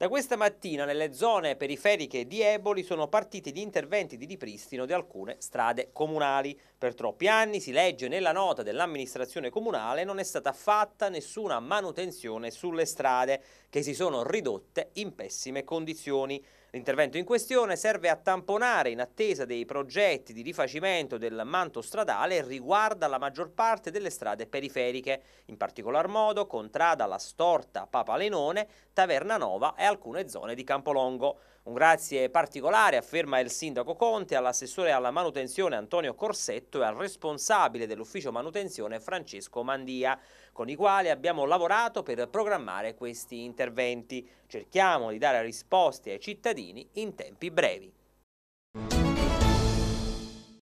Da questa mattina nelle zone periferiche di Eboli sono partiti gli interventi di ripristino di alcune strade comunali. Per troppi anni, si legge nella nota dell'amministrazione comunale, non è stata fatta nessuna manutenzione sulle strade che si sono ridotte in pessime condizioni. L'intervento in questione serve a tamponare in attesa dei progetti di rifacimento del manto stradale e riguarda la maggior parte delle strade periferiche, in particolar modo Contrada La Storta, Papalenone, Lenone, Taverna Nova e alcune zone di Campolongo. Un grazie particolare, afferma il sindaco Conte, all'assessore alla manutenzione Antonio Corsetto e al responsabile dell'ufficio manutenzione Francesco Mandia, con i quali abbiamo lavorato per programmare questi interventi. Cerchiamo di dare risposte ai cittadini cittadini in tempi brevi.